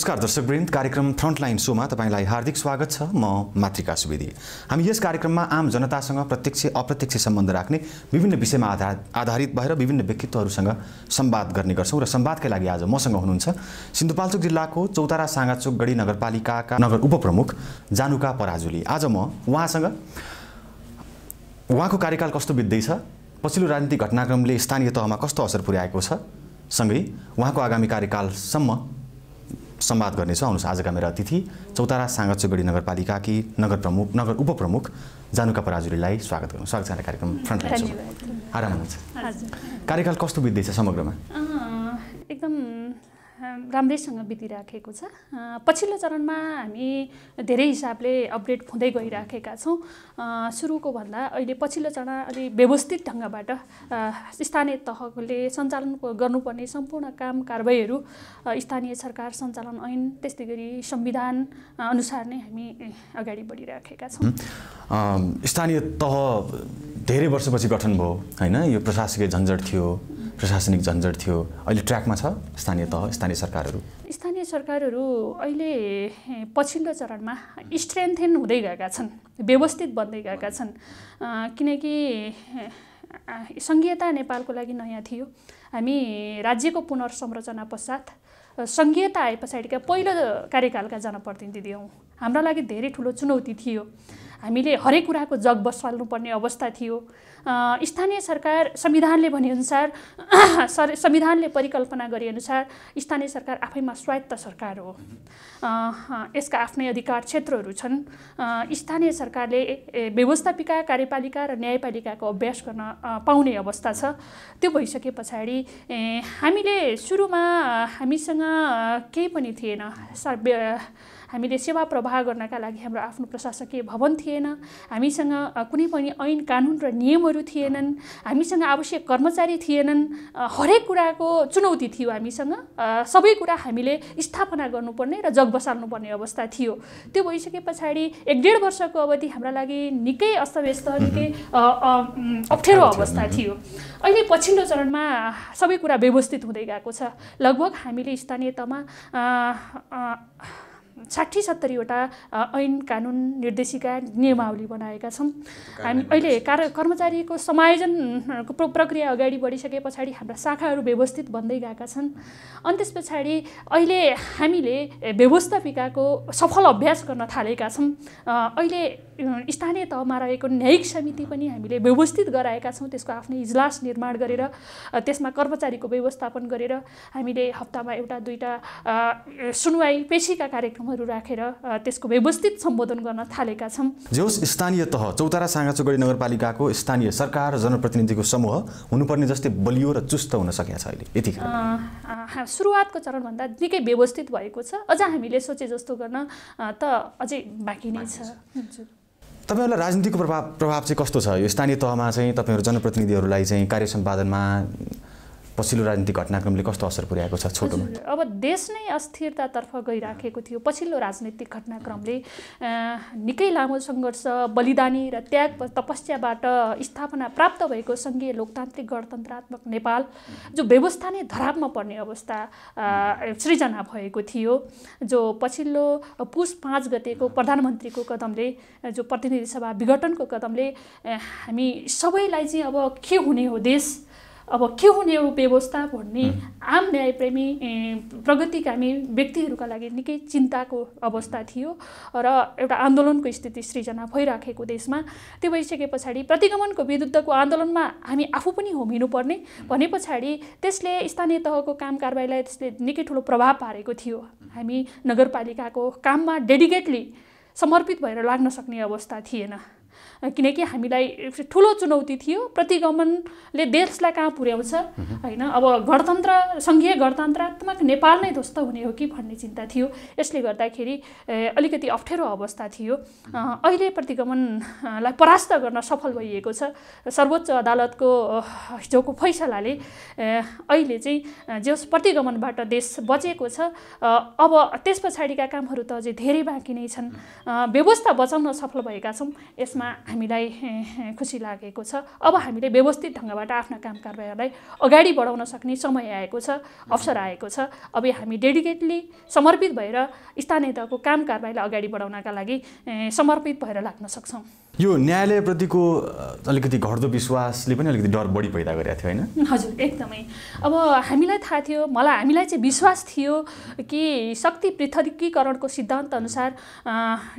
नमस्कार दर्शकवृन्द कार्यक्रम फ्रन्टलाइन सोमा तपाईँलाई हार्दिक स्वागत छ म मातृका सुवेदी हामी यस कार्यक्रममा आम जनतासँग प्रत्यक्ष अप्रत्यक्ष सम्बन्ध राख्ने विभिन्न विषयमा आधार आधारित भएर विभिन्न व्यक्तित्वहरूसँग सम्वाद गर्ने गर्छौँ र सम्वादकै लागि आज मसँग हुनुहुन्छ सिन्धुपाल्चोक जिल्लाको चौतारा साँगाचोक गढी नगरपालिकाका नगर उपप्रमुख जानुका पराजुली आज म उहाँसँग उहाँको कार्यकाल कस्तो बित्दैछ पछिल्लो राजनीतिक घटनाक्रमले स्थानीय तहमा कस्तो असर पुर्याएको छ सँगै उहाँको आगामी कार्यकालसम्म संवाद गर्नेछौँ आउनुहोस् आजका मेरा अतिथि चौतारा साँगा चौगडी नगरपालिकाकी नगर प्रमुख नगर उपप्रमुख जानुका पराजुलीलाई स्वागत गर्नु स्वागत छ कार्यक्रम फ्रन्ट आराम हुनुहुन्छ कार्यकाल कस्तो बित्दैछ समग्रमा एकदम राम्रैसँग बितिराखेको छ पछिल्लो चरणमा हामी धेरै हिसाबले अपडेट हुँदै गइराखेका छौँ सुरुको भन्दा अहिले पछिल्लो चरण अलि व्यवस्थित ढङ्गबाट स्थानीय तहले सञ्चालन गर्नुपर्ने सम्पूर्ण काम कारवाहीहरू स्थानीय सरकार सञ्चालन ऐन त्यस्तै गरी संविधान अनुसार नै हामी अगाडि बढिराखेका छौँ स्थानीय तह धेरै वर्षपछि गठन भयो होइन यो प्रशासकीय झन्झट थियो प्रशासनिक झन्झट थियो अहिले ट्र्याकमा छ स्थानीय तह स्थानीय सरकारहरू स्थानीय सरकारहरू अहिले पछिल्लो चरणमा स्ट्रेन्थेन हुँदै गएका छन् व्यवस्थित बन्दै गएका छन् किनकि सङ्घीयता नेपालको लागि नयाँ थियो हामी राज्यको पुनर्संरचना पश्चात सङ्घीयता आए पछाडिका पहिलो कार्यकालका जनप्रतिनिधि हौँ हाम्रा लागि धेरै ठुलो चुनौती थियो हामीले हरेक कुराको जग बसाल्नुपर्ने अवस्था थियो स्थानीय सरकार संविधानले भनेअनुसार सर संविधानले परिकल्पना गरेअनुसार स्थानीय सरकार आफैमा स्वायत्त सरकार हो यसका आफ्नै अधिकार क्षेत्रहरू छन् स्थानीय सरकारले व्यवस्थापिका कार्यपालिका र न्यायपालिकाको अभ्यास गर्न पाउने अवस्था छ त्यो भइसके पछाडि हामीले सुरुमा हामीसँग केही पनि थिएन हामीले सेवा प्रवाह गर्नका लागि हाम्रो आफ्नो प्रशासकीय भवन थिएन हामीसँग कुनै पनि ऐन कानुन र नियम गुरुहरू थिएनन् हामीसँग आवश्यक कर्मचारी थिएनन् हरेक कुराको चुनौती थियो हामीसँग सबै कुरा हामीले स्थापना गर्नुपर्ने र जग बसाल्नुपर्ने अवस्था थियो त्यो भइसके पछाडि एक डेढ वर्षको अवधि हाम्रा लागि निकै अस्तव्यस्त निकै अप्ठ्यारो अवस्था थियो अहिले पछिल्लो चरणमा सबै कुरा व्यवस्थित हुँदै गएको छ लगभग हामीले स्थानीय तहमा साठी सत्तरीवटा ऐन कानुन निर्देशिका नियमावली बनाएका छौँ हामी अहिले कार कर्मचारीको समायोजनको प्रक्रिया अगाडि बढिसके पछाडि हाम्रा शाखाहरू व्यवस्थित बन्दै गएका छन् अनि त्यस पछाडि अहिले हामीले व्यवस्थापिकाको सफल अभ्यास गर्न थालेका छौँ अहिले स्थानीय तहमा रहेको न्यायिक समिति पनि हामीले व्यवस्थित गराएका छौँ त्यसको आफ्नै इजलास निर्माण गरेर त्यसमा कर्मचारीको व्यवस्थापन गरेर हामीले हप्तामा एउटा दुईवटा सुनवाई पेशीका कार्यक्रम समूहहरू राखेर त्यसको व्यवस्थित सम्बोधन गर्न थालेका छौँ जोस् स्थानीय तह चौतारा साँगाचोगडी नगरपालिकाको स्थानीय सरकार जनप्रतिनिधिको समूह हुनुपर्ने जस्तै बलियो र चुस्त हुन सकेको छ अहिले यति सुरुवातको चरणभन्दा निकै व्यवस्थित भएको छ अझ हामीले सोचे जस्तो गर्न त अझै बाँकी नै छ तपाईँहरूलाई राजनीतिको प्रभाव प्रभाव चाहिँ कस्तो छ यो स्थानीय तहमा चाहिँ तपाईँहरू जनप्रतिनिधिहरूलाई चाहिँ कार्य सम्पादनमा पछिल्लो राजनीतिक घटनाक्रमले कस्तो असर पुर्याएको छ छोटोमा अब देश नै अस्थिरतातर्फ गइराखेको थियो पछिल्लो राजनीतिक घटनाक्रमले निकै लामो सङ्घर्ष बलिदानी र त्याग तपस्याबाट स्थापना प्राप्त भएको सङ्घीय लोकतान्त्रिक गणतन्त्रात्मक नेपाल जो व्यवस्था नै धरापमा पर्ने अवस्था सृजना भएको थियो जो पछिल्लो पुष पाँच गतेको प्रधानमन्त्रीको कदमले जो प्रतिनिधि सभा विघटनको कदमले हामी सबैलाई चाहिँ अब के हुने हो देश अब के हुने यो व्यवस्था भन्ने आम न्यायप्रेमी प्रगतिकामी व्यक्तिहरूका लागि निकै चिन्ताको अवस्था थियो र एउटा आन्दोलनको स्थिति सृजना भइराखेको देशमा त्यो भइसके पछाडि प्रतिगमनको विरुद्धको आन्दोलनमा हामी आफू पनि होमिनुपर्ने भने पछाडि त्यसले स्थानीय तहको काम कारबाहीलाई त्यसले निकै ठुलो प्रभाव पारेको थियो हामी नगरपालिकाको काममा डेडिकेटली समर्पित भएर लाग्न सक्ने अवस्था थिएन किनकि हामीलाई ठुलो चुनौती थियो प्रतिगमनले देशलाई कहाँ पुर्याउँछ होइन अब गणतन्त्र सङ्घीय गणतन्त्रात्मक नेपाल नै ध्वस्त हुने हो कि भन्ने चिन्ता थियो यसले गर्दाखेरि अलिकति अप्ठ्यारो अवस्था थियो अहिले प्रतिगमनलाई परास्त गर्न सफल भइएको छ सर्वोच्च अदालतको हिजोको फैसलाले अहिले चाहिँ जस प्रतिगमनबाट देश बचेको छ अब त्यस पछाडिका कामहरू त अझै धेरै बाँकी नै छन् व्यवस्था बचाउन सफल भएका छौँ यसमा हामीलाई खुसी लागेको छ अब हामीले व्यवस्थित ढङ्गबाट आफ्ना काम कारबाहीहरूलाई अगाडि बढाउन सक्ने समय आएको छ अवसर आएको छ अब हामी डेडिकेटली समर्पित भएर स्थानीय तहको काम कारबाहीलाई अगाडि बढाउनका लागि समर्पित भएर लाग्न सक्छौँ यो न्यायालयप्रतिको अलिकति घट्दो विश्वासले पनि अलिकति डर बढी पैदा गरेको थियो होइन हजुर एकदमै अब हामीलाई थाहा थियो मलाई हामीलाई चाहिँ विश्वास थियो कि शक्ति पृथकीकरणको सिद्धान्त अनुसार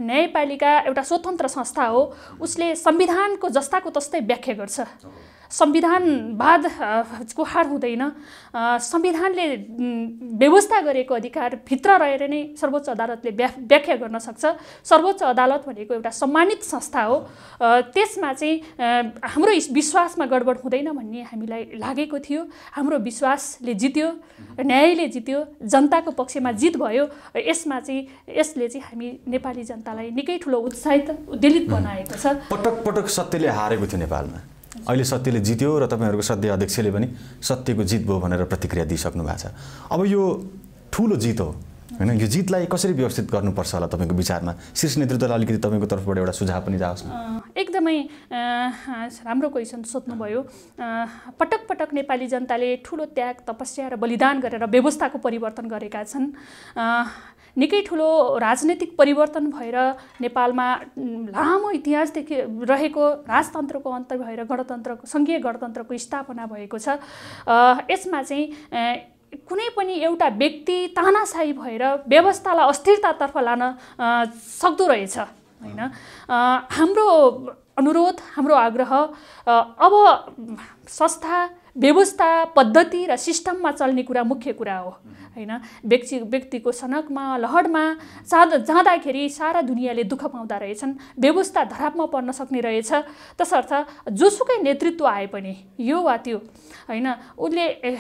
न्यायपालिका एउटा स्वतन्त्र संस्था हो उसले संविधानको जस्ताको तस्तै व्याख्या गर्छ संविधानवादको हार हुँदैन संविधानले व्यवस्था गरेको अधिकारभित्र रहेर नै सर्वोच्च अदालतले व्या व्याख्या गर्न सक्छ सर्वोच्च अदालत भनेको एउटा सम्मानित संस्था हो त्यसमा चाहिँ हाम्रो विश्वासमा गडबड हुँदैन भन्ने हामीलाई लागेको थियो हाम्रो विश्वासले जित्यो न्यायले जित्यो जनताको पक्षमा जित भयो यसमा चाहिँ यसले चाहिँ हामी नेपाली जनतालाई निकै ठुलो उत्साहित उद्वेलित बनाएको छ पटक पटक सत्यले हारेको थियो नेपालमा अहिले सत्यले जित्यो र तपाईँहरूको सत्य अध्यक्षले पनि सत्यको जित भयो भनेर प्रतिक्रिया दिइसक्नु भएको छ अब यो ठुलो जित हो होइन यो जितलाई कसरी व्यवस्थित गर्नुपर्छ होला तपाईँको विचारमा शीर्ष नेतृत्वलाई अलिकति तपाईँको तर्फबाट एउटा सुझाव पनि जाओस् एकदमै राम्रो क्वेसन सोध्नुभयो पटक पटक नेपाली जनताले ठुलो त्याग तपस्या र बलिदान गरेर व्यवस्थाको परिवर्तन गरेका छन् निकै ठुलो राजनैतिक परिवर्तन भएर नेपालमा लामो इतिहासदेखि रहेको राजतन्त्रको अन्त भएर गणतन्त्रको सङ्घीय गणतन्त्रको स्थापना भएको छ यसमा चाहिँ कुनै पनि एउटा व्यक्ति तानासाही भएर व्यवस्थालाई अस्थिरतातर्फ लान सक्दो रहेछ होइन हाम्रो अनुरोध हाम्रो आग्रह अब संस्था व्यवस्था पद्धति र सिस्टममा चल्ने कुरा मुख्य कुरा हो होइन व्यक्ति व्यक्तिको सनकमा लहरमा जाँदा जाँदाखेरि सारा दुनियाँले दुःख पाउँदा रहेछन् व्यवस्था धरापमा पर्न सक्ने रहेछ तसर्थ जोसुकै नेतृत्व आए पनि यो वा त्यो होइन उसले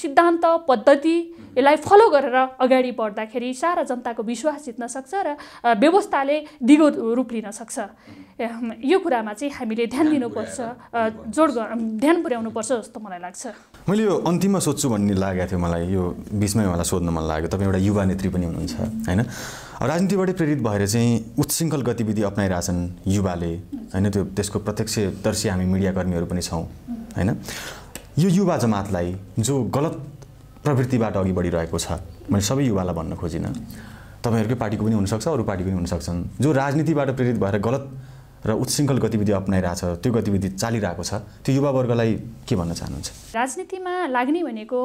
सिद्धान्त पद्धति यसलाई फलो गरेर अगाडि बढ्दाखेरि सारा जनताको विश्वास जित्न सक्छ र व्यवस्थाले दिगो रूप लिन सक्छ यो कुरामा चाहिँ हामीले ध्यान दिनुपर्छ जोड ध्यान पुर्याउनुपर्छ जस्तो मलाई लाग्छ मैले यो अन्तिममा सोध्छु भन्ने लागेको थियो मलाई यो बिचमै मलाई सोध्न मन लाग्यो तपाईँ एउटा युवा नेत्री पनि हुनुहुन्छ होइन राजनीतिबाटै प्रेरित भएर चाहिँ उत्सृङ्खल गतिविधि अप्नाइरहेछन् युवाले होइन त्यो त्यसको प्रत्यक्षदर्शी हामी मिडियाकर्मीहरू पनि छौँ होइन यो युवा जमातलाई जो गलत प्रवृत्तिबाट अघि बढिरहेको छ मैले सबै युवालाई भन्न खोजिनँ तपाईँहरूकै पार्टीको पनि हुनसक्छ अरू पार्टीको पनि हुनसक्छन् जो राजनीतिबाट प्रेरित भएर गलत र उत्सृङ्खल गतिविधि अप्नाइरहेछ त्यो गतिविधि चालिरहेको छ त्यो युवावर्गलाई के भन्न चाहनुहुन्छ राजनीतिमा लाग्ने भनेको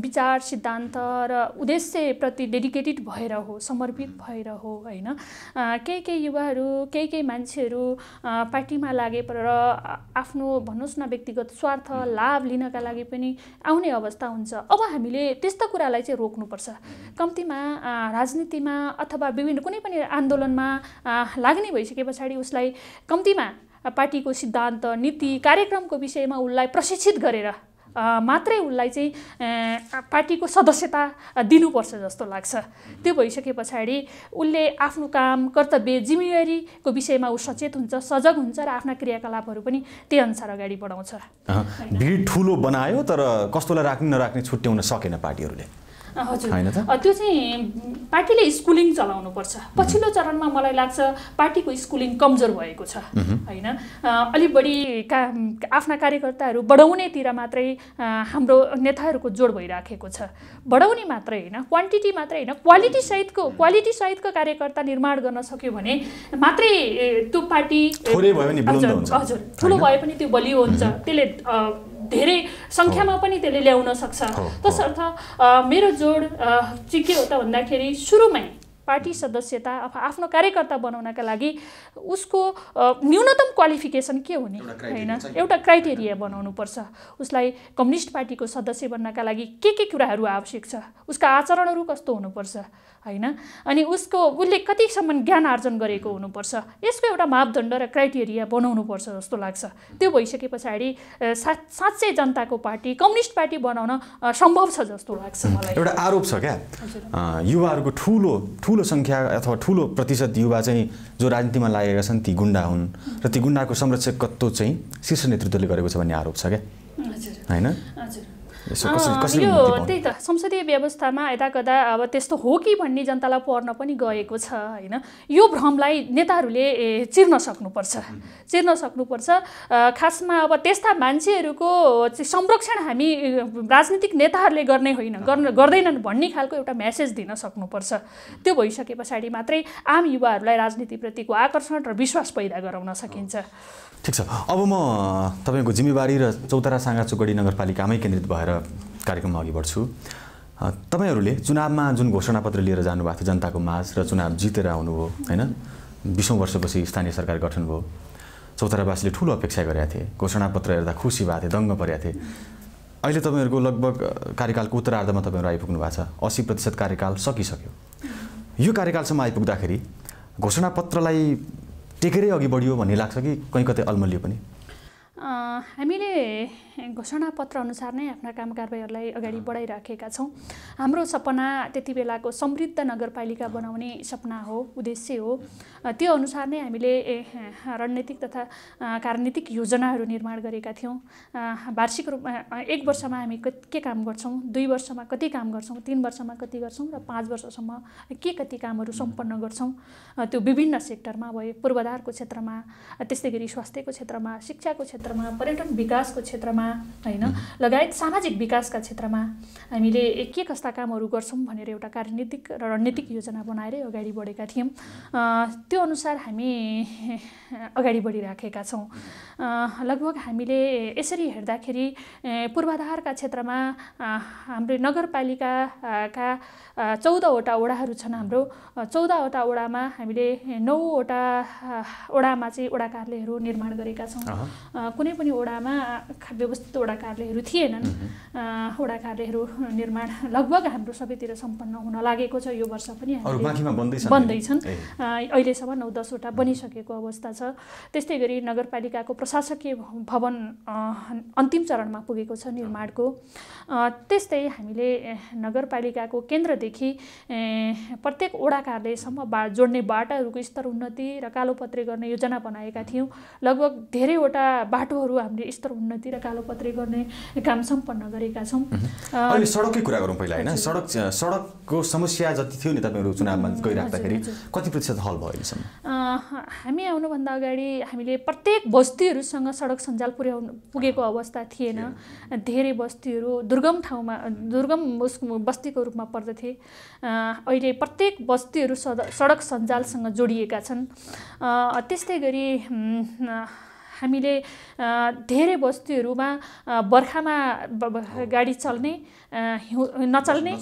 विचार सिद्धान्त र उद्देश्यप्रति डेडिकेटेड भएर हो समर्पित भएर हो होइन केही केही युवाहरू केही केही मान्छेहरू पार्टीमा लागे र आफ्नो भन्नुहोस् न व्यक्तिगत स्वार्थ लाभ लिनका लागि पनि आउने अवस्था हुन्छ अब हामीले त्यस्तो कुरालाई चाहिँ रोक्नुपर्छ कम्तीमा राजनीतिमा अथवा विभिन्न कुनै पनि आन्दोलनमा लाग्ने भइसके पछाडि उसलाई कम्तीमा पार्टीको सिद्धान्त नीति कार्यक्रमको विषयमा उसलाई प्रशिक्षित गरेर मात्रै उसलाई चाहिँ पार्टीको सदस्यता दिनुपर्छ जस्तो लाग्छ त्यो भइसके पछाडि उसले आफ्नो काम कर्तव्य जिम्मेवारीको विषयमा ऊ सचेत हुन्छ सजग हुन्छ र आफ्ना क्रियाकलापहरू पनि त्यही अनुसार अगाडि बढाउँछ भिड ठुलो बनायो तर कस्तोलाई राख्ने नराख्ने छुट्याउन सकेन पार्टीहरूले हजुर त्यो चाहिँ पार्टीले स्कुलिङ चलाउनु पर्छ पछिल्लो चरणमा मलाई लाग्छ पार्टीको स्कुलिङ कमजोर भएको छ होइन अलि बढी का आफ्ना कार्यकर्ताहरू बढाउनेतिर मात्रै हाम्रो नेताहरूको जोड भइराखेको छ बढाउने मात्रै होइन क्वान्टिटी मात्रै होइन क्वालिटी सहितको क्वालिटी सहितको कार्यकर्ता निर्माण गर्न सक्यो भने मात्रै त्यो पार्टी हजुर ठुलो भए पनि त्यो बलियो हुन्छ त्यसले धेरै सङ्ख्यामा पनि त्यसले ल्याउन सक्छ तसर्थ मेरो जोड चाहिँ के हो त भन्दाखेरि सुरुमै पार्टी सदस्यता अथवा आफ्नो कार्यकर्ता बनाउनका लागि उसको न्यूनतम क्वालिफिकेसन के हुने होइन एउटा क्राइटेरिया बनाउनुपर्छ उसलाई कम्युनिस्ट पार्टीको सदस्य बन्नका लागि के के कुराहरू आवश्यक छ उसका आचरणहरू कस्तो हुनुपर्छ होइन अनि उसको उसले कतिसम्म ज्ञान आर्जन गरेको हुनुपर्छ यसको एउटा मापदण्ड र क्राइटेरिया बनाउनुपर्छ जस्तो लाग्छ त्यो भइसके पछाडि सा साँच्चै जनताको पार्टी कम्युनिस्ट पार्टी बनाउन सम्भव छ जस्तो लाग्छ मलाई एउटा आरोप छ क्या युवाहरूको ठुलो ठुलो सङ्ख्या अथवा ठुलो प्रतिशत युवा चाहिँ जो राजनीतिमा लागेका छन् ती गुन्डा हुन् र ती गुन्डाको संरक्षकत्व चाहिँ शीर्ष नेतृत्वले गरेको छ भन्ने आरोप छ क्या होइन यो त्यही त संसदीय व्यवस्थामा यता कता अब त्यस्तो हो कि भन्ने जनतालाई पर्न पनि गएको छ होइन यो भ्रमलाई नेताहरूले चिर्न सक्नुपर्छ चिर्न सक्नुपर्छ खासमा अब त्यस्ता मान्छेहरूको संरक्षण हामी राजनीतिक नेताहरूले गर्ने होइन गर्न गर्दैनन् भन्ने खालको एउटा म्यासेज दिन सक्नुपर्छ त्यो भइसके पछाडि मात्रै आम युवाहरूलाई राजनीतिप्रतिको आकर्षण र विश्वास पैदा गराउन सकिन्छ ठिक छ अब म तपाईँको जिम्मेवारी र चौतारा साँगाचोगडी नगरपालिकामै केन्द्रित भएर कार्यक्रममा अघि बढ्छु तपाईँहरूले चुनावमा जुन घोषणापत्र लिएर जानुभएको थियो जनताको माझ र चुनाव जितेर आउनुभयो होइन बिसौँ वर्षपछि स्थानीय सरकार गठन भयो चौतारावासीले ठुलो अपेक्षा गरेका थिए घोषणापत्र हेर्दा खुसी भएको थिए दङ्ग परेका थिए अहिले तपाईँहरूको लगभग कार्यकालको उत्तरार्धमा तपाईँहरू आइपुग्नु भएको छ असी प्रतिशत कार्यकाल सकिसक्यो यो कार्यकालसम्म आइपुग्दाखेरि घोषणापत्रलाई टेकेरै अघि बढियो भन्ने लाग्छ कि कहीँ कतै अल्मलियो पनि हामीले घोषणापत्र अनुसार नै आफ्ना काम कारवाहीहरूलाई अगाडि बढाइराखेका छौँ हाम्रो सपना त्यति बेलाको समृद्ध नगरपालिका बनाउने सपना हो उद्देश्य हो त्यो अनुसार नै हामीले रणनीतिक तथा कार्यनीतिक योजनाहरू निर्माण गरेका थियौँ वार्षिक रूपमा एक वर्षमा हामी के काम गर्छौँ दुई वर्षमा कति काम गर्छौँ तिन वर्षमा कति गर्छौँ र पाँच वर्षसम्म के कति कामहरू सम्पन्न गर्छौँ त्यो विभिन्न सेक्टरमा भयो पूर्वाधारको क्षेत्रमा त्यस्तै गरी स्वास्थ्यको क्षेत्रमा शिक्षाको क्षेत्रमा पर्यटन विकासको क्षेत्रमा होइन लगायत सामाजिक विकासका क्षेत्रमा हामीले के कस्ता कामहरू गर्छौँ भनेर एउटा कार्यनीतिक र रणनीतिक योजना बनाएरै अगाडि बढेका थियौँ त्यो अनुसार हामी अगाडि बढिराखेका छौँ लगभग हामीले यसरी हेर्दाखेरि पूर्वाधारका क्षेत्रमा हाम्रो नगरपालिकाका चौधवटा वडाहरू छन् हाम्रो चौधवटा वडामा हामीले नौवटा वडामा चाहिँ वडा कार्यालयहरू निर्माण गरेका छौँ कुनै पनि वडामा व्यवस्थित वडा कार्यालयहरू थिएनन् वडा कार्यालयहरू निर्माण लगभग हाम्रो सबैतिर सम्पन्न हुन लागेको छ यो वर्ष पनि बन्दैछन् अहिलेसम्म नौ दसवटा बनिसकेको अवस्था छ त्यस्तै गरी नगरपालिकाको प्रशासकीय भवन अन्तिम चरणमा पुगेको छ निर्माणको त्यस्तै हामीले नगरपालिकाको केन्द्रदेखि प्रत्येक वडा कार्यालयसम्म बा जोड्ने बाटाहरूको स्तर उन्नति र कालोपत्रे गर्ने योजना बनाएका थियौँ लगभग धेरैवटा बाटोहरू हामीले स्तर उन्नति र कालो पत्रे गर्ने काम सम्पन्न गरेका छौँ अहिले सडकै कुरा गरौँ पहिला होइन सडक सडकको समस्या जति थियो नि तपाईँहरू चुनावमा गइराख्दाखेरि कति प्रतिशत हल भयो अहिलेसम्म हामी आउनुभन्दा अगाडि हामीले प्रत्येक बस्तीहरूसँग सडक सञ्जाल पुर्याउनु पुगेको अवस्था थिएन धेरै बस्तीहरू दुर्गम ठाउँमा दुर्गम बस्तीको रूपमा पर्दथे अहिले प्रत्येक बस्तीहरू सडक सञ्जालसँग जोडिएका छन् त्यस्तै गरी हामीले धेरै वस्तुहरूमा बर्खामा गाडी चल्ने हिउँ नचल्ने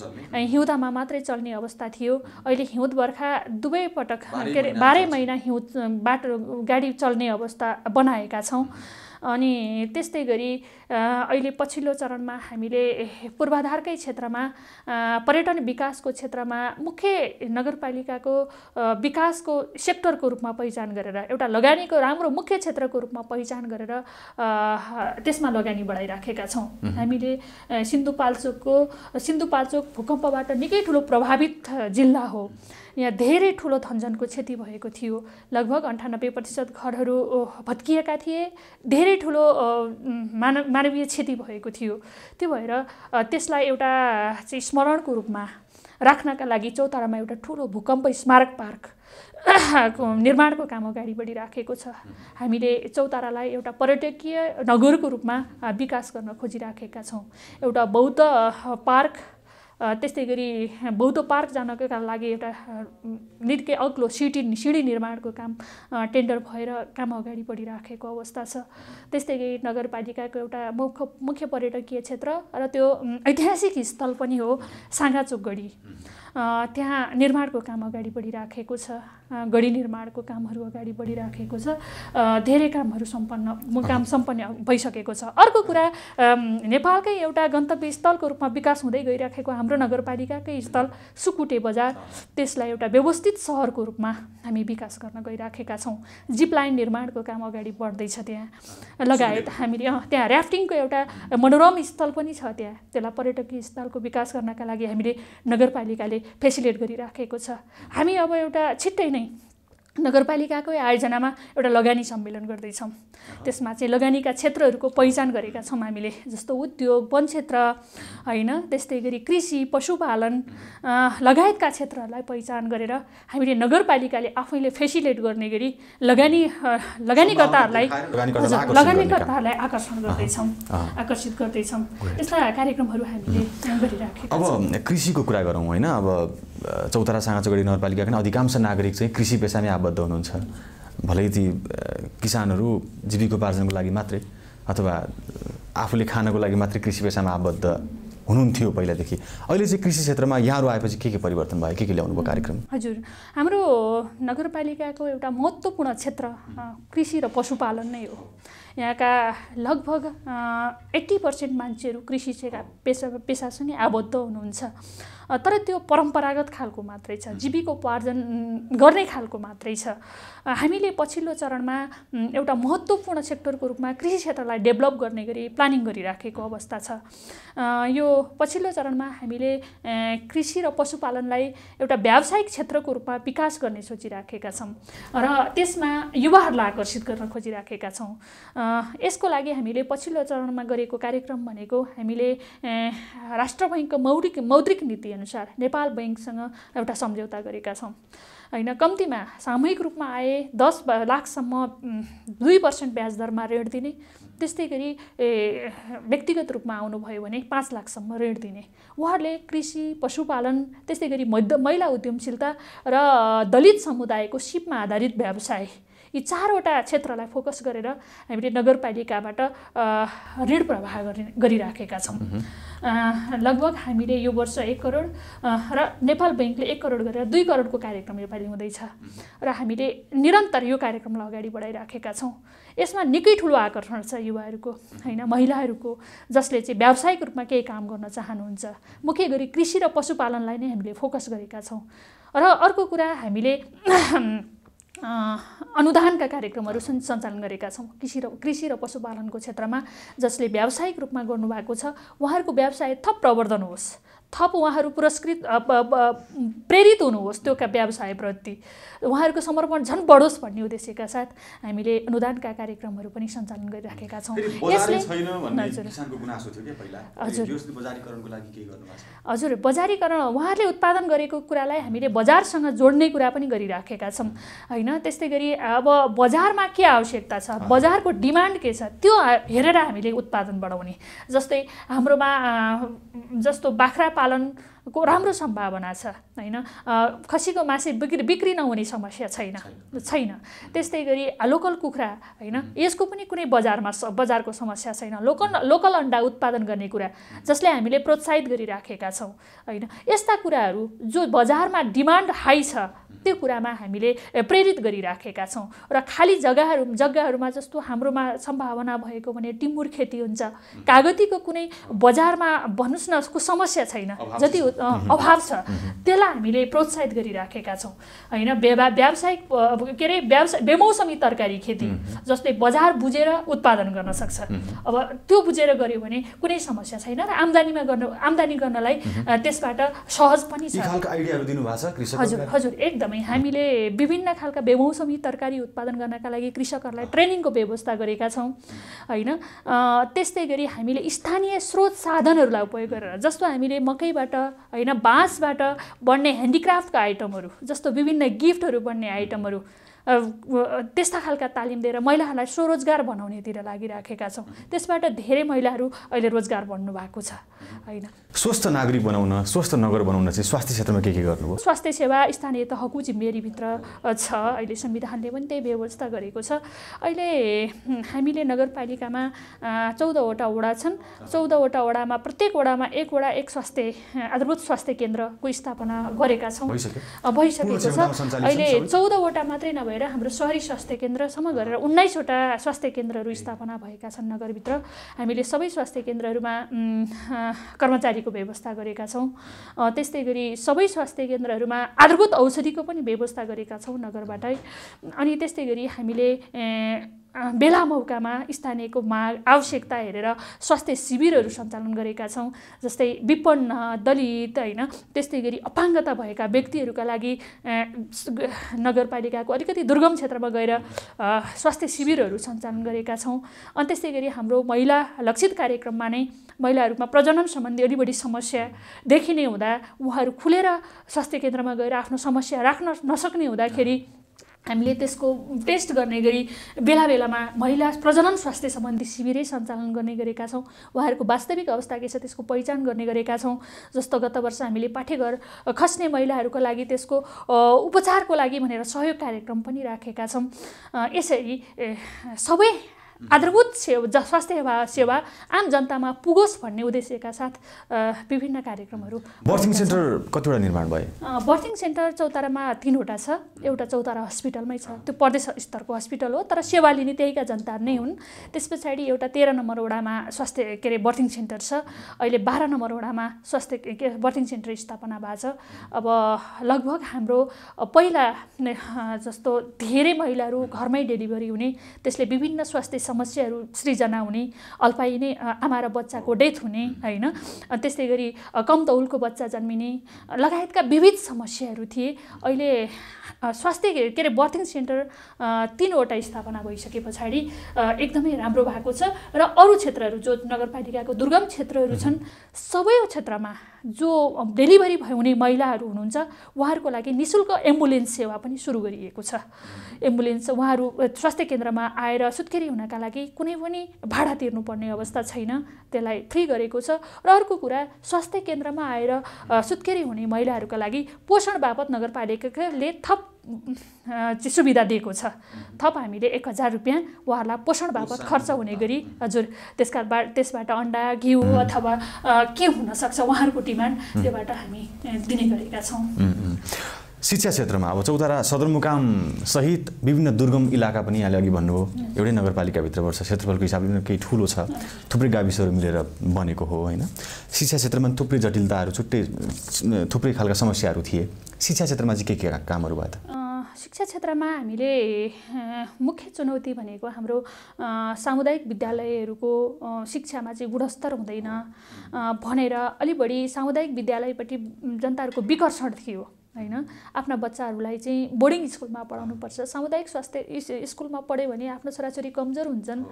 हिउँदामा मात्रै चल्ने अवस्था थियो अहिले हिउँद बर्खा दुवै पटक के अरे बाह्रै महिना बाटो गाडी चल्ने अवस्था बनाएका छौँ अनि त्यस्तै गरी अहिले पछिल्लो चरणमा हामीले पूर्वाधारकै क्षेत्रमा पर्यटन विकासको क्षेत्रमा मुख्य नगरपालिकाको विकासको सेक्टरको रूपमा पहिचान गरेर एउटा लगानीको राम्रो मुख्य क्षेत्रको रूपमा पहिचान गरेर त्यसमा लगानी बढाइराखेका छौँ हामीले सिन्धुपाल्चोकको सिन्धुपाल्चोक भूकम्पबाट निकै ठुलो प्रभावित जिल्ला हो यहाँ धेरै ठुलो धनजनको क्षति भएको थियो लगभग अन्ठानब्बे प्रतिशत घरहरू भत्किएका थिए धेरै ठुलो मानव मानवीय क्षति भएको थियो त्यो भएर त्यसलाई एउटा चाहिँ स्मरणको रूपमा राख्नका लागि चौतारामा एउटा ठुलो भूकम्प स्मारक पार्क निर्माणको काम अगाडि बढिराखेको छ हामीले चौतारालाई एउटा पर्यटकीय नगरको रूपमा विकास गर्न खोजिराखेका छौँ एउटा बौद्ध पार्क त्यस्तै गरी बौद्ध पार्क जानका लागि एउटा निकै अग्लो सिटी सिँढी निर्माणको काम टेन्डर भएर काम अगाडि बढिराखेको अवस्था छ त्यस्तै गरी नगरपालिकाको एउटा मुख्य मुख्य पर्यटकीय क्षेत्र र त्यो ऐतिहासिक स्थल पनि हो साँगाचोकगढी त्यहाँ निर्माणको काम अगाडि बढिराखेको छ गढी निर्माणको कामहरू अगाडि बढिराखेको छ धेरै कामहरू सम्पन्न काम सम्पन्न भइसकेको छ अर्को कुरा नेपालकै एउटा गन्तव्य स्थलको रूपमा विकास हुँदै गइराखेको हाम्रो नगरपालिकाकै स्थल सुकुटे बजार त्यसलाई एउटा व्यवस्थित सहरको रूपमा हामी विकास गर्न गइराखेका छौँ जिप लाइन निर्माणको काम अगाडि बढ्दैछ त्यहाँ लगायत हामीले त्यहाँ ऱ्याफ्टिङको एउटा मनोरम स्थल पनि छ त्यहाँ त्यसलाई पर्यटकीय स्थलको विकास गर्नका लागि हामीले नगरपालिकाले फेसिलेट गरिराखेको छ हामी अब एउटा छिट्टै नै नगरपालिकाकै आयोजनामा एउटा लगानी सम्मेलन गर्दैछौँ त्यसमा चाहिँ लगानीका क्षेत्रहरूको पहिचान गरेका छौँ हामीले जस्तो उद्योग वन क्षेत्र होइन त्यस्तै गरी कृषि पशुपालन लगायतका क्षेत्रहरूलाई पहिचान गरेर हामीले नगरपालिकाले आफैले फेसिलेट गर्ने गरी लगानी लगानीकर्ताहरूलाई लगानीकर्ताहरूलाई आकर्षण गर्दैछौँ आकर्षित गर्दैछौँ यस्ता कार्यक्रमहरू हामीले गरिराखेका अब कृषिको कुरा गरौँ होइन अब चौतारा साँगाचौगडी नगरपालिकाका अधिकांश नागरिक चाहिँ कृषि पेसामै आबद्ध हुनुहुन्छ भलै ती किसानहरू जीविकोपार्जनको लागि मात्रै अथवा आफूले खानको लागि मात्रै कृषि पेसामा आबद्ध हुनुहुन्थ्यो पहिलादेखि अहिले चाहिँ कृषि क्षेत्रमा यहाँहरू आएपछि के के परिवर्तन भयो के के ल्याउनुभयो कार्यक्रम हजुर हाम्रो नगरपालिकाको एउटा महत्त्वपूर्ण क्षेत्र कृषि र पशुपालन नै हो यहाँका लगभग एट्टी पर्सेन्ट मान्छेहरू कृषि पेसा पेसासँगै आबद्ध हुनुहुन्छ तर त्यो परम्परागत खालको मात्रै छ जीविकोपार्जन गर्ने खालको मात्रै छ हामीले पछिल्लो चरणमा एउटा महत्त्वपूर्ण सेक्टरको रूपमा कृषि क्षेत्रलाई डेभलप गर्ने गरी प्लानिङ गरिराखेको अवस्था छ यो पछिल्लो चरणमा हामीले कृषि र पशुपालनलाई एउटा व्यावसायिक क्षेत्रको रूपमा विकास गर्ने सोचिराखेका छौँ र त्यसमा युवाहरूलाई आकर्षित गर्न खोजिराखेका छौँ यसको लागि हामीले पछिल्लो चरणमा गरेको कार्यक्रम भनेको हामीले राष्ट्र बैङ्कको मौलिक मौद्रिक नीति अनुसार नेपाल ब्याङ्कसँग एउटा सम्झौता गरेका छौँ होइन कम्तीमा सामूहिक रूपमा आए दस लाखसम्म दुई पर्सेन्ट ब्याज दरमा ऋण दिने त्यस्तै गरी व्यक्तिगत रूपमा आउनुभयो भने पाँच लाखसम्म ऋण दिने उहाँहरूले कृषि पशुपालन त्यस्तै गरी महिला उद्यमशीलता र दलित समुदायको सिपमा आधारित व्यवसाय यी चारवटा क्षेत्रलाई फोकस गरेर हामीले नगरपालिकाबाट ऋण प्रवाह गरिराखेका छौँ लगभग हामीले यो वर्ष एक करोड र नेपाल ब्याङ्कले एक करोड गरेर दुई करोडको कार्यक्रम योपालि हुँदैछ र हामीले निरन्तर यो कार्यक्रमलाई अगाडि बढाइराखेका छौँ यसमा निकै ठुलो आकर्षण छ युवाहरूको होइन महिलाहरूको जसले चाहिँ व्यावसायिक रूपमा केही काम गर्न चाहनुहुन्छ मुख्य गरी कृषि र पशुपालनलाई नै हामीले फोकस गरेका छौँ र अर्को कुरा हामीले अनुदानका कार्यक्रमहरू सन् सञ्चालन गरेका छौँ कृषि र कृषि र पशुपालनको क्षेत्रमा जसले व्यावसायिक रूपमा गर्नुभएको छ उहाँहरूको व्यवसाय थप प्रवर्धन होस् थप उहाँहरू पुरस्कृत प्रेरित हुनुहोस् त्यो व्यवसायप्रति उहाँहरूको समर्पण झन् बढोस् भन्ने उद्देश्यका साथ हामीले अनुदानका कार्यक्रमहरू पनि सञ्चालन गरिराखेका छौँ हजुर बजारीकरण उहाँहरूले उत्पादन गरेको कुरालाई हामीले बजारसँग जोड्ने कुरा पनि गरिराखेका छौँ होइन त्यस्तै गरी अब बजारमा के आवश्यकता छ बजारको डिमान्ड के छ त्यो हेरेर हामीले उत्पादन बढाउने जस्तै हाम्रोमा जस्तो बाख्रा পালন को राम्रो सम्भावना छ होइन खसीको मासु बिक्री बिक्री नहुने समस्या छैन छैन त्यस्तै गरी लोकल कुखुरा होइन यसको पनि कुनै बजारमा बजारको समस्या छैन लोकल लोकल अन्डा उत्पादन गर्ने कुरा जसले हामीले प्रोत्साहित गरिराखेका छौँ होइन यस्ता कुराहरू जो बजारमा डिमान्ड हाई छ त्यो कुरामा हामीले प्रेरित गरिराखेका छौँ र खाली जग्गाहरू जग्गाहरूमा जस्तो हाम्रोमा सम्भावना भएको भने टिम्बुर खेती हुन्छ कागतीको कुनै बजारमा भन्नुहोस् न समस्या छैन जति अभाव छ त्यसलाई हामीले प्रोत्साहित गरिराखेका छौँ होइन व्यवा व्यावसायिक अब के अरे व्यवसाय बेमौसमी तरकारी खेती जसले बजार बुझेर उत्पादन गर्न सक्छ अब त्यो बुझेर गऱ्यो भने कुनै समस्या छैन र आम्दानीमा गर्न आम्दानी गर्नलाई त्यसबाट सहज पनि छ हजुर हजुर एकदमै हामीले विभिन्न खालका बेमौसमी तरकारी उत्पादन गर्नका लागि कृषकहरूलाई ट्रेनिङको व्यवस्था गरेका छौँ होइन त्यस्तै गरी हामीले स्थानीय स्रोत साधनहरूलाई उपयोग गरेर जस्तो हामीले मकैबाट होइन बाँसबाट बन्ने ह्यान्डिक्राफ्टका आइटमहरू जस्तो विभिन्न गिफ्टहरू बन्ने आइटमहरू त्यस्ता खालका तालिम दिएर महिलाहरूलाई स्वरोजगार बनाउनेतिर लागिराखेका छौँ त्यसबाट धेरै महिलाहरू अहिले रोजगार बन्नु भएको छ होइन स्वस्थ नागरिक बनाउन स्वस्थ नगर बनाउन चाहिँ स्वास्थ्य क्षेत्रमा के के गर्नु स्वास्थ्य सेवा स्थानीय तहको जिम्मेवारीभित्र छ अहिले संविधानले पनि त्यही व्यवस्था गरेको छ अहिले हामीले नगरपालिकामा चौधवटा वडा छन् चौधवटा वडामा प्रत्येक वडामा एकवटा एक स्वास्थ्य आधारभूत स्वास्थ्य केन्द्रको स्थापना गरेका छौँ भइसकेको छ अहिले चौधवटा मात्रै नभएर गएर हाम्रो सहरी स्वास्थ्य केन्द्रसम्म गरेर उन्नाइसवटा स्वास्थ्य केन्द्रहरू स्थापना भएका छन् नगरभित्र हामीले सबै स्वास्थ्य केन्द्रहरूमा कर्मचारीको व्यवस्था गरेका छौँ त्यस्तै गरी सबै स्वास्थ्य केन्द्रहरूमा आधारभूत औषधिको पनि व्यवस्था गरेका छौँ नगरबाटै अनि त्यस्तै गरी हामीले बेला मौकामा स्थानीयको माग आवश्यकता हेरेर स्वास्थ्य शिविरहरू सञ्चालन गरेका छौँ जस्तै विपन्न दलित होइन त्यस्तै गरी अपाङ्गता भएका व्यक्तिहरूका लागि नगरपालिकाको अलिकति दुर्गम क्षेत्रमा गएर स्वास्थ्य शिविरहरू सञ्चालन गरेका छौँ अनि त्यस्तै गरी हाम्रो महिला लक्षित कार्यक्रममा नै महिलाहरूमा प्रजनन सम्बन्धी अलि बढी समस्या देखिने हुँदा उहाँहरू खुलेर स्वास्थ्य केन्द्रमा गएर आफ्नो समस्या राख्न नसक्ने हुँदाखेरि हामीले त्यसको टेस्ट गर्ने गरी बेला बेलामा महिला प्रजनन स्वास्थ्य सम्बन्धी शिविरै सञ्चालन गर्ने गरेका छौँ उहाँहरूको वास्तविक अवस्था के छ त्यसको पहिचान गर्ने गरेका छौँ जस्तो गत वर्ष हामीले पाठेघर खस्ने महिलाहरूको लागि त्यसको उपचारको लागि भनेर सहयोग कार्यक्रम पनि राखेका छौँ यसरी सबै आधारभूत सेवा स्वास्थ्य सेवा सेवा आम जनतामा पुगोस् भन्ने उद्देश्यका साथ विभिन्न कार्यक्रमहरू बर्थिङ सेन्टर कतिवटा निर्माण भयो बर्थिङ सेन्टर चौतारामा तिनवटा छ एउटा चौतारा हस्पिटलमै छ त्यो प्रदेश स्तरको हस्पिटल हो तर सेवा लिने त्यहीका जनताहरू नै हुन् त्यस पछाडि एउटा तेह्र नम्बर वडामा स्वास्थ्य के अरे बर्थिङ सेन्टर छ अहिले बाह्र नम्बर वडामा स्वास्थ्य के बर्थिङ सेन्टर स्थापना भएको छ अब लगभग हाम्रो पहिला जस्तो धेरै महिलाहरू घरमै डेलिभरी हुने त्यसले विभिन्न स्वास्थ्य समस्याहरू सृजना हुने अल्पाइ नै आमा र बच्चाको डेथ हुने होइन त्यस्तै गरी कमतौलको बच्चा जन्मिने लगायतका विविध समस्याहरू थिए अहिले स्वास्थ्य के अरे बर्थिङ सेन्टर तिनवटा स्थापना भइसके पछाडि एकदमै राम्रो भएको छ र अरू क्षेत्रहरू जो नगरपालिकाको दुर्गम क्षेत्रहरू छन् सबै क्षेत्रमा जो डेलिभरी भयो हुने महिलाहरू हुनुहुन्छ उहाँहरूको लागि नि शुल्क एम्बुलेन्स सेवा पनि सुरु गरिएको छ एम्बुलेन्स उहाँहरू स्वास्थ्य केन्द्रमा आएर सुत्केरी हुनका लागि कुनै पनि भाडा तिर्नुपर्ने अवस्था छैन त्यसलाई फ्री गरेको छ र अर्को कुरा स्वास्थ्य केन्द्रमा आएर सुत्केरी हुने महिलाहरूका लागि पोषण बापत नगरपालिकाले थप सुविधा दिएको छ थप हामीले एक हजार रुपियाँ उहाँहरूलाई पोषण बापत खर्च हुने गरी हजुर त्यसका बा त्यसबाट अन्डा घिउ अथवा के हुनसक्छ उहाँहरूको डिमान्ड त्योबाट हामी दिने गरेका छौँ शिक्षा क्षेत्रमा अब चौतारा सदरमुकाम सहित विभिन्न दुर्गम इलाका पनि यहाँले अघि भन्नुभयो एउटै नगरपालिकाभित्र पर्छ क्षेत्रफलको हिसाबले पनि केही ठुलो छ थुप्रै गाविसहरू मिलेर बनेको हो होइन शिक्षा क्षेत्रमा थुप्रै जटिलताहरू छुट्टै थुप्रै खालका समस्याहरू थिए शिक्षा क्षेत्रमा चाहिँ के के कामहरू भयो त शिक्षा क्षेत्रमा हामीले मुख्य चुनौती भनेको हाम्रो सामुदायिक विद्यालयहरूको शिक्षामा चाहिँ गुणस्तर हुँदैन भनेर अलि बढी सामुदायिक विद्यालयपट्टि जनताहरूको विकर्षण थियो होइन आफ्ना बच्चाहरूलाई चाहिँ बोर्डिङ स्कुलमा पढाउनुपर्छ सामुदायिक स्वास्थ्य स्कुलमा पढ्यो भने आफ्नो छोराछोरी कमजोर हुन्छन्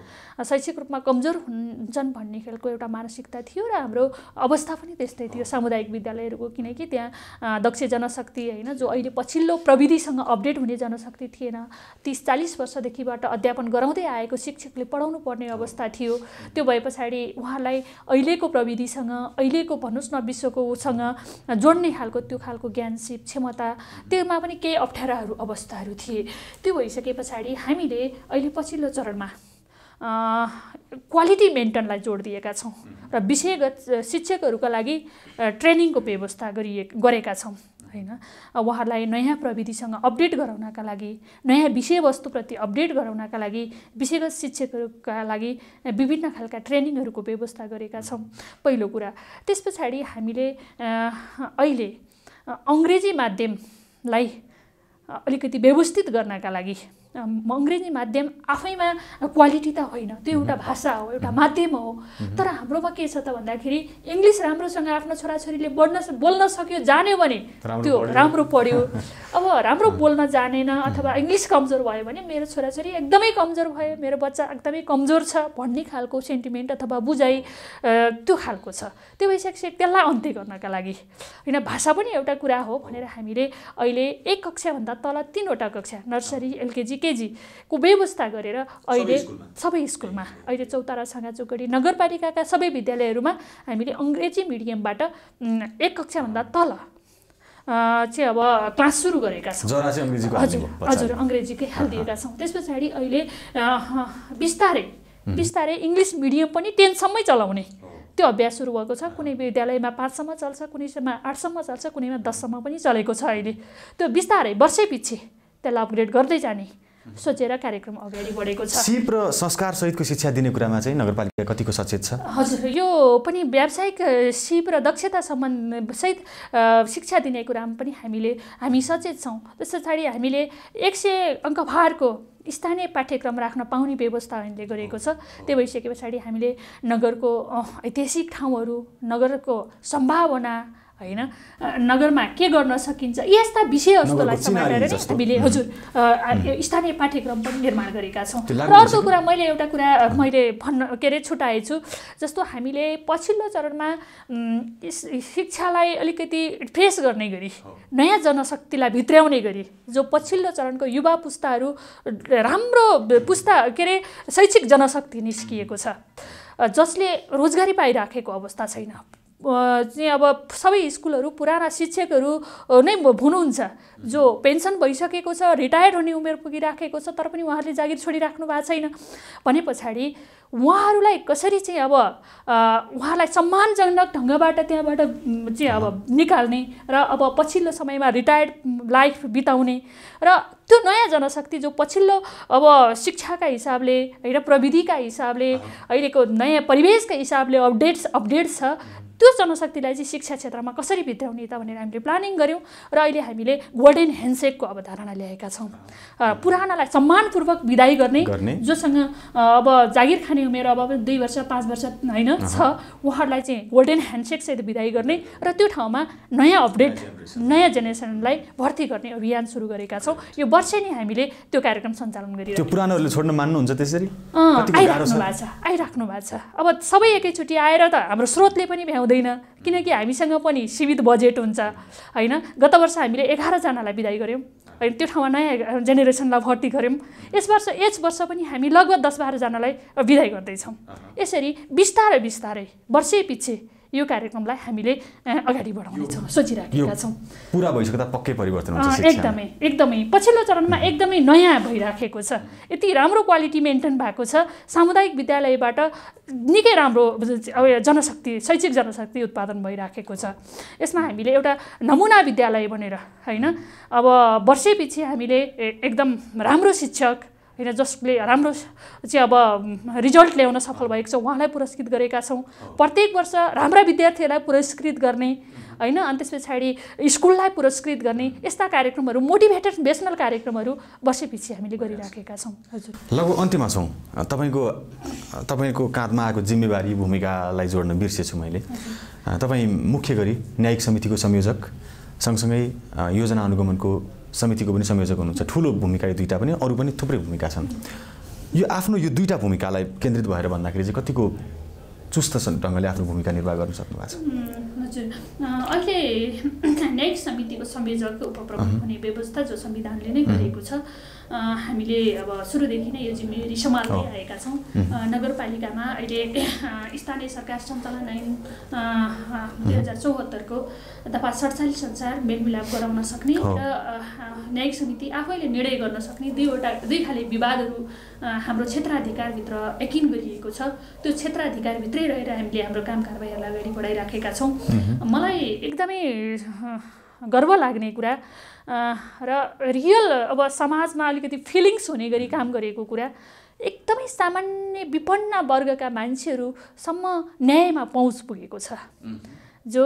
शैक्षिक रूपमा कमजोर हुन्छन् भन्ने खालको एउटा मानसिकता थियो र हाम्रो अवस्था पनि त्यस्तै थियो सामुदायिक विद्यालयहरूको किनकि त्यहाँ दक्ष जनशक्ति होइन जो अहिले पछिल्लो प्रविधिसँग अपडेट हुने जनशक्ति थिएन तिस चालिस वर्षदेखिबाट अध्यापन गराउँदै आएको शिक्षकले पढाउनु पर्ने अवस्था थियो त्यो भए पछाडि उहाँलाई अहिलेको प्रविधिसँग अहिलेको भन्नुहोस् न विश्वकोसँग जोड्ने खालको त्यो खालको ज्ञान सिप अक्षमता त्योमा पनि केही अप्ठ्याराहरू अवस्थाहरू थिए त्यो भइसके पछाडि हामीले अहिले पछिल्लो चरणमा क्वालिटी मेन्टेनलाई जोड दिएका छौँ र विषयगत शिक्षकहरूका लागि ट्रेनिङको व्यवस्था गरिए गरेका छौँ होइन उहाँहरूलाई नयाँ प्रविधिसँग अपडेट गराउनका लागि नयाँ विषयवस्तुप्रति अपडेट गराउनका लागि विषयगत शिक्षकहरूका लागि विभिन्न खालका ट्रेनिङहरूको व्यवस्था गरेका छौँ पहिलो कुरा त्यस पछाडि हामीले अहिले अङ्ग्रेजी माध्यमलाई अलिकति व्यवस्थित गर्नका लागि अङ्ग्रेजी माध्यम आफैमा क्वालिटी त होइन त्यो एउटा भाषा हो एउटा माध्यम हो तर हाम्रोमा के छ त भन्दाखेरि इङ्ग्लिस राम्रोसँग आफ्नो छोराछोरीले बोल्न बोल्न सक्यो जान्यो भने त्यो राम्रो पढ्यो अब राम्रो बोल्न जानेन अथवा इङ्ग्लिस कमजोर भयो भने मेरो छोराछोरी एकदमै कमजोर भयो मेरो बच्चा एकदमै कमजोर छ भन्ने खालको सेन्टिमेन्ट अथवा बुझाइ त्यो खालको छ त्यो भइसकेपछि त्यसलाई अन्त्य गर्नका लागि होइन भाषा पनि एउटा कुरा हो भनेर हामीले अहिले एक कक्षाभन्दा तल तिनवटा कक्षा नर्सरी एलकेजी केजीको व्यवस्था गरेर अहिले सबै स्कुलमा अहिले चौतारा साँगाचोकडी नगरपालिकाका सबै विद्यालयहरूमा हामीले अङ्ग्रेजी मिडियमबाट एक कक्षाभन्दा तल चाहिँ अब क्लास सुरु गरेका छौँ हजुर हजुर अङ्ग्रेजीकै हालिदिएका छौँ त्यस पछाडि अहिले बिस्तारै बिस्तारै इङ्ग्लिस मिडियम पनि टेनसम्मै चलाउने त्यो अभ्यास सुरु भएको छ कुनै विद्यालयमा पाँचसम्म चल्छ कुनैसम्म आठसम्म चल्छ कुनैमा दससम्म पनि चलेको छ अहिले त्यो बिस्तारै वर्षै पछि त्यसलाई अपग्रेड गर्दै जाने सोचेर कार्यक्रम अगाडि बढेको छ सिप र संस्कार सहितको शिक्षा दिने कुरामा चाहिँ नगरपालिका कतिको सचेत छ हजुर यो पनि व्यावसायिक सिप र दक्षता सम्बन्ध सहित शिक्षा दिने कुरामा पनि हामीले हामी सचेत छौँ त्यस पछाडि हामीले एक सय अङ्कभारको स्थानीय पाठ्यक्रम राख्न पाउने व्यवस्था हामीले गरेको छ त्यो भइसके पछाडि हामीले नगरको ऐतिहासिक ठाउँहरू नगरको सम्भावना होइन नगरमा के गर्न सकिन्छ यस्ता विषयवस्तुलाई समाएर हामीले हजुर स्थानीय पाठ्यक्रम पनि निर्माण गरेका छौँ र अर्को कुरा मैले एउटा कुरा मैले भन्न के अरे छुट्याएछु जस्तो हामीले पछिल्लो चरणमा शिक्षालाई अलिकति फ्रेस गर्ने गरी नयाँ जनशक्तिलाई भित्र्याउने गरी जो पछिल्लो चरणको युवा पुस्ताहरू राम्रो पुस्ता के अरे शैक्षिक जनशक्ति निस्किएको छ जसले रोजगारी पाइराखेको अवस्था छैन चाहिँ अब सबै स्कुलहरू पुराना शिक्षकहरू नै हुनुहुन्छ जो पेन्सन भइसकेको छ रिटायर्ड हुने उमेर पुगिराखेको छ तर पनि उहाँहरूले जागिर छोडिराख्नु भएको छैन भने पछाडि उहाँहरूलाई कसरी चाहिँ अब उहाँहरूलाई सम्मानजनक ढङ्गबाट त्यहाँबाट चाहिँ अब निकाल्ने र अब पछिल्लो समयमा रिटायर्ड लाइफ बिताउने र त्यो नयाँ जनशक्ति जो पछिल्लो अब शिक्षाका हिसाबले होइन प्रविधिका हिसाबले अहिलेको नयाँ परिवेशका हिसाबले अपडेट्स अपडेट छ त्यो जनशक्तिलाई चाहिँ शिक्षा क्षेत्रमा कसरी भित्राउने त भनेर हामीले प्लानिङ गऱ्यौँ र अहिले हामीले गोल्डेन ह्यान्डसेकको अवधारणा ल्याएका छौँ पुरानालाई सम्मानपूर्वक विदाई गर्ने जोसँग अब जागिर खाने उमेर अब दुई वर्ष पाँच वर्ष होइन छ उहाँहरूलाई चाहिँ गोल्डेन ह्यान्डसेकसहित विदाई गर्ने र त्यो ठाउँमा नयाँ अपडेट नयाँ जेनेरेसनलाई भर्ती गर्ने अभियान सुरु गरेका छौँ यो वर्षै नै हामीले त्यो कार्यक्रम सञ्चालन गरेको पुरानोहरूले छोड्न मान्नुहुन्छ त्यसरी आइराख्नु भएको छ आइराख्नु भएको छ अब सबै एकैचोटि आएर त हाम्रो स्रोतले पनि भ्याउँछ भ्याउँदैन किनकि हामीसँग पनि सीमित बजेट हुन्छ होइन गत वर्ष हामीले एघारजनालाई विदाई गऱ्यौँ होइन त्यो ठाउँमा नयाँ जेनेरेसनलाई भर्ती गऱ्यौँ यस वर्ष यस वर्ष पनि हामी लगभग दस बाह्रजनालाई विदाई गर्दैछौँ यसरी बिस्तारै बिस्तारै वर्षै पछि यो कार्यक्रमलाई हामीले अगाडि बढाउनेछौँ सोचिराखेका छौँ पुरा भइसक्दा पक्कै परिवर्तन हुन्छ एकदमै एकदमै पछिल्लो चरणमा एकदमै नयाँ भइराखेको छ यति राम्रो क्वालिटी मेन्टेन भएको छ सामुदायिक विद्यालयबाट निकै राम्रो जनशक्ति शैक्षिक जनशक्ति उत्पादन भइराखेको छ यसमा हामीले एउटा नमुना विद्यालय भनेर होइन अब वर्षै पछि हामीले एकदम राम्रो शिक्षक होइन जसले राम्रो चाहिँ अब रिजल्ट ल्याउन सफल भएको छ उहाँलाई पुरस्कृत गरेका छौँ प्रत्येक वर्ष राम्रा विद्यार्थीहरूलाई पुरस्कृत गर्ने होइन अनि त्यस पछाडि स्कुललाई पुरस्कृत गर्ने यस्ता कार्यक्रमहरू मोटिभेटेड बेसनल कार्यक्रमहरू वर्षपछि हामीले गरिराखेका छौँ हजुर लगभग अन्त्यमा छौँ तपाईँको तपाईँको काँधमा आएको जिम्मेवारी भूमिकालाई जोड्न बिर्सेछु मैले तपाईँ मुख्य गरी न्यायिक समितिको संयोजक सँगसँगै योजना अनुगमनको समितिको पनि संयोजक हुनुहुन्छ ठुलो भूमिका यो दुईवटा पनि अरू पनि थुप्रै भूमिका छन् यो आफ्नो यो दुईवटा भूमिकालाई केन्द्रित भएर भन्दाखेरि चाहिँ कतिको चुस्त ढङ्गले आफ्नो भूमिका निर्वाह गर्न सक्नु भएको छ हजुर अहिले न्यायिक समितिको संयोजक उपप्रमुख हुने व्यवस्था जो संविधानले नै गरेको छ हामीले अब सुरुदेखि नै यो जिम्मेवारी सम्हाल्दै आएका छौँ नगरपालिकामा अहिले स्थानीय सरकार सञ्चालन ऐन दुई हजार चौहत्तरको दफा सडचालिस अनुसार मेलमिलाप गराउन सक्ने र न्यायिक समिति आफैले निर्णय गर्न सक्ने दुईवटा दुई खाले विवादहरू हाम्रो क्षेत्राधिकारभित्र यकिन गरिएको छ त्यो क्षेत्राधिकारभित्रै रहेर हामीले हाम्रो काम कारबाहीहरूलाई अगाडि बढाइराखेका छौँ मलाई एकदमै गर्व लाग्ने कुरा र रियल अब समाजमा अलिकति फिलिङ्स हुने गरी काम गरेको कुरा एकदमै सामान्य विपन्न वर्गका मान्छेहरूसम्म न्यायमा पहुँच पुगेको छ जो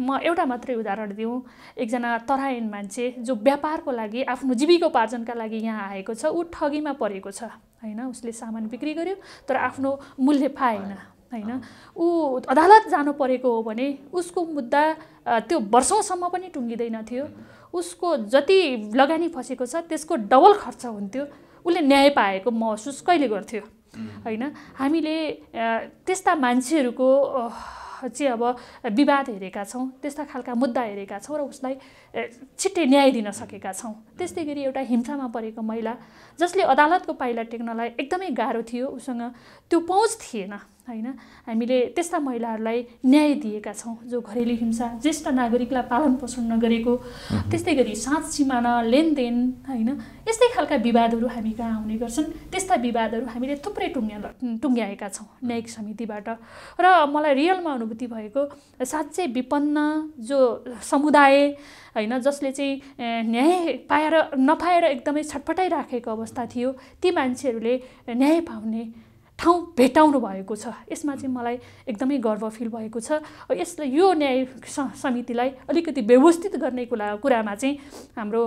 म एउटा मात्रै उदाहरण दिउँ एकजना तरायन मान्छे जो व्यापारको लागि आफ्नो जीविकोपार्जनका लागि यहाँ आएको छ ऊ ठगीमा परेको छ होइन उसले सामान बिक्री गर्यो तर आफ्नो मूल्य पाएन होइन ऊ अदालत जानु परेको हो भने उसको मुद्दा त्यो वर्षौँसम्म पनि टुङ्गिँदैन थियो उसको जति लगानी फसेको छ त्यसको डबल खर्च हुन्थ्यो उसले न्याय पाएको महसुस कहिले गर्थ्यो होइन हामीले त्यस्ता मान्छेहरूको चाहिँ अब विवाद हेरेका छौँ त्यस्ता खालका मुद्दा हेरेका छौँ र उसलाई छिट्टै न्याय दिन सकेका छौँ त्यस्तै गरी एउटा हिंसामा परेको महिला जसले अदालतको पाइला टेक्नलाई एकदमै गाह्रो थियो उसँग त्यो पहुँच थिएन होइन हामीले त्यस्ता महिलाहरूलाई न्याय दिएका छौँ जो घरेलु हिंसा ज्येष्ठ नागरिकलाई पालन पोषण नगरेको त्यस्तै गरी साँच सिमाना लेनदेन होइन यस्तै खालका विवादहरू हामी कहाँ आउने गर्छन् त्यस्ता विवादहरू हामीले थुप्रै टुङ्ग्या टुङ्ग्याएका छौँ न्यायिक समितिबाट र मलाई रियलमा अनुभूति भएको साँच्चै विपन्न जो समुदाय होइन जसले चाहिँ न्याय पाएर नपाएर एकदमै छटपटाइराखेको अवस्था थियो ती मान्छेहरूले न्याय पाउने ठाउँ भेटाउनु भएको छ यसमा चाहिँ मलाई एकदमै गर्व फिल भएको छ यसले यो न्याय समितिलाई अलिकति व्यवस्थित गर्ने कुरा कुरामा चाहिँ हाम्रो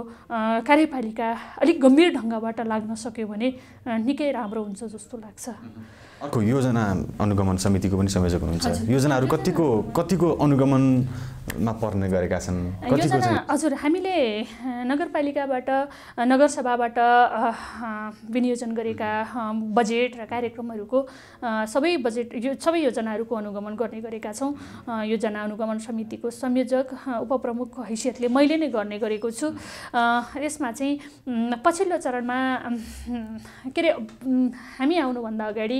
कार्यपालिका अलिक गम्भीर ढङ्गबाट लाग्न सक्यो भने निकै राम्रो हुन्छ जस्तो लाग्छ अर्को योजना अनुगमन समितिको पनि संयोजक हुनुहुन्छ योजनाहरू कतिको कतिको अनुगमन मा पर्ने गरेका छन् हजुर हामीले नगरपालिकाबाट नगरसभाबाट विनियोजन गरेका बजेट र कार्यक्रमहरूको सबै बजेट यो सबै योजनाहरूको अनुगमन गर्ने गरेका छौँ योजना अनुगमन समितिको संयोजक उपप्रमुखको हैसियतले मैले नै गर्ने गरेको छु यसमा चाहिँ पछिल्लो चरणमा के अरे हामी आउनुभन्दा अगाडि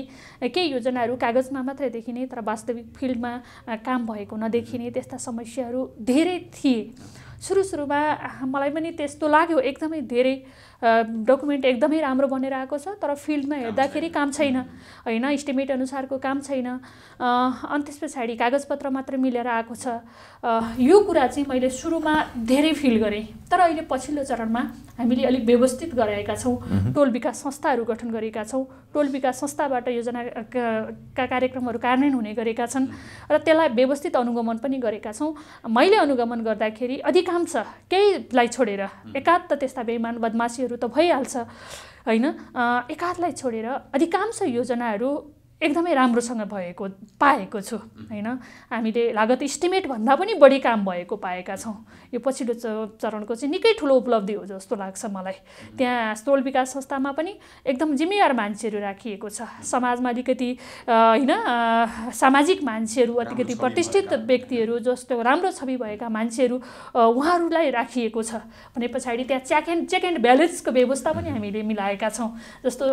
केही योजनाहरू कागजमा मात्रै देखिने तर वास्तविक फिल्डमा काम भएको नदेखिने त्यस्ता समस्या समस्याहरू धेरै थिए सुरु सुरुमा मलाई पनि त्यस्तो लाग्यो एकदमै धेरै डकुमेन्ट एकदमै राम्रो बनेर आएको छ तर फिल्डमा हेर्दाखेरि काम छैन होइन इस्टिमेट अनुसारको काम छैन अनि त्यस पछाडि कागजपत्र मात्र मिलेर आएको छ यो कुरा चाहिँ मैले सुरुमा धेरै फिल गरेँ तर अहिले पछिल्लो चरणमा हामीले अलिक व्यवस्थित गराएका छौँ टोल विकास संस्थाहरू गठन गरेका छौँ टोल विकास संस्थाबाट योजनाका कार्यक्रमहरू कार्यान्वयन हुने गरेका छन् र त्यसलाई व्यवस्थित अनुगमन पनि गरेका छौँ मैले अनुगमन गर्दाखेरि अधिकांश केहीलाई छोडेर एकात्त त्यस्ता बेमान बदमासीहरू त भइहाल्छ होइन एकाधलाई छोडेर अधिकांश योजनाहरू एकदमै राम्रोसँग भएको पाएको छु होइन हामीले लागत इस्टिमेट भन्दा पनि बढी काम भएको पाएका छौँ यो पछिल्लो चरणको चाहिँ निकै ठुलो उपलब्धि हो जस्तो लाग्छ मलाई त्यहाँ स्थल विकास संस्थामा पनि एकदम जिम्मेवार मान्छेहरू राखिएको छ समाजमा अलिकति होइन सामाजिक मान्छेहरू अलिकति प्रतिष्ठित व्यक्तिहरू जस्तो राम्रो छवि भएका मान्छेहरू उहाँहरूलाई राखिएको छ भने पछाडि त्यहाँ च्याक एन्ड चेक एन्ड ब्यालेन्सको व्यवस्था पनि हामीले मिलाएका छौँ जस्तो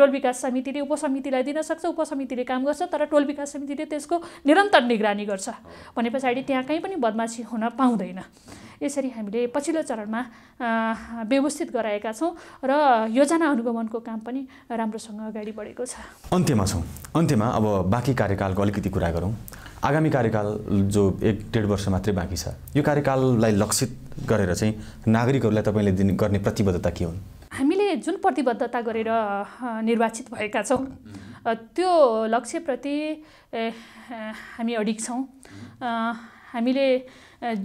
टोल विकास समितिले उपसमितिलाई दिन सक्छ समितिले काम गर्छ तर टोल विकास समितिले त्यसको निरन्तर निगरानी गर्छ भने पछाडि त्यहाँ कहीँ पनि बदमासी हुन पाउँदैन यसरी हामीले पछिल्लो चरणमा व्यवस्थित गराएका छौँ र योजना अनुगमनको काम पनि राम्रोसँग अगाडि बढेको छ अन्त्यमा छौँ अन्त्यमा अब बाँकी कार्यकालको अलिकति कुरा गरौँ आगामी कार्यकाल जो एक डेढ वर्ष मात्रै बाँकी छ यो कार्यकाललाई लक्षित गरेर चाहिँ नागरिकहरूलाई तपाईँले दिने गर्ने प्रतिबद्धता के हुन् हामीले जुन प्रतिबद्धता गरेर निर्वाचित भएका छौँ त्यो लक्ष्यप्रति हामी अडिक छौँ हामीले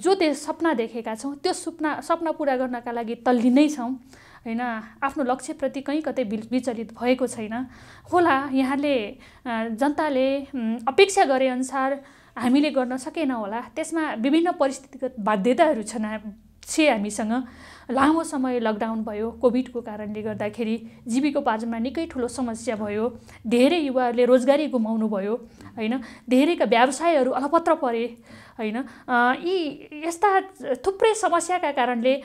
जो त्यो सपना देखेका छौँ त्यो सपना सपना पुरा गर्नका लागि तल्लिनै छौँ होइन आफ्नो लक्ष्यप्रति कहीँ कतै विचलित भएको छैन होला यहाँले जनताले अपेक्षा गरे अनुसार हामीले गर्न सकेन होला त्यसमा विभिन्न परिस्थितिगत बाध्यताहरू छन् छे हामीसँग लामो समय लकडाउन भयो कोभिडको कारणले गर्दाखेरि जीविकोपार्जनमा निकै ठुलो समस्या भयो धेरै युवाहरूले रोजगारी गुमाउनु भयो होइन धेरैका व्यवसायहरू अलपत्र परे होइन यी यस्ता थुप्रै समस्याका कारणले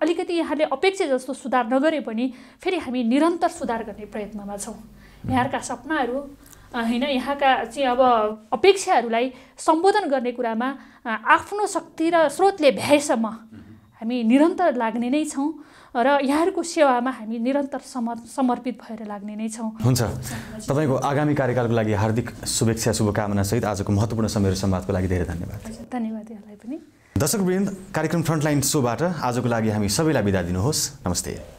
अलिकति यहाँले अपेक्षा जस्तो सुधार नगरे पनि फेरि हामी निरन्तर सुधार गर्ने प्रयत्नमा छौँ यहाँहरूका सपनाहरू होइन यहाँका चाहिँ अब अपेक्षाहरूलाई सम्बोधन गर्ने कुरामा आफ्नो शक्ति र स्रोतले भ्याएसम्म हामी निरन्तर लाग्ने नै छौँ र यहाँहरूको सेवामा हामी निरन्तर समर् समर्पित भएर लाग्ने नै छौँ हुन्छ तपाईँको आगामी कार्यकालको लागि हार्दिक शुभेच्छा शुभकामना सहित आजको महत्त्वपूर्ण समय र संवादको लागि धेरै धन्यवाद धन्यवाद यहाँलाई पनि दर्शकवृन्द कार्यक्रम फ्रन्टलाइन सोबाट आजको लागि हामी सबैलाई बिदा दिनुहोस् नमस्ते